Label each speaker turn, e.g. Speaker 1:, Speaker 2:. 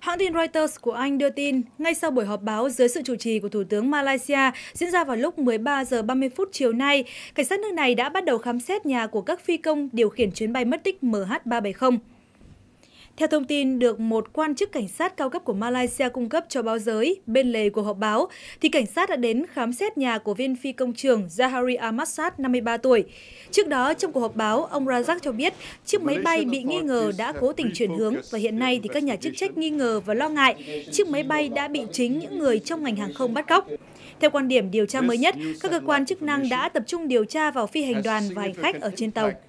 Speaker 1: Hãng tin Reuters của Anh đưa tin, ngay sau buổi họp báo dưới sự chủ trì của Thủ tướng Malaysia diễn ra vào lúc 13 giờ 30 phút chiều nay, cảnh sát nước này đã bắt đầu khám xét nhà của các phi công điều khiển chuyến bay mất tích MH370. Theo thông tin được một quan chức cảnh sát cao cấp của Malaysia cung cấp cho báo giới bên lề của họp báo, thì cảnh sát đã đến khám xét nhà của viên phi công trường Zahari Ahmadsat, 53 tuổi. Trước đó, trong cuộc họp báo, ông Razak cho biết chiếc máy bay bị nghi ngờ đã cố tình chuyển hướng và hiện nay thì các nhà chức trách nghi ngờ và lo ngại chiếc máy bay đã bị chính những người trong ngành hàng không bắt cóc. Theo quan điểm điều tra mới nhất, các cơ quan chức năng đã tập trung điều tra vào phi hành đoàn và hành khách ở trên tàu.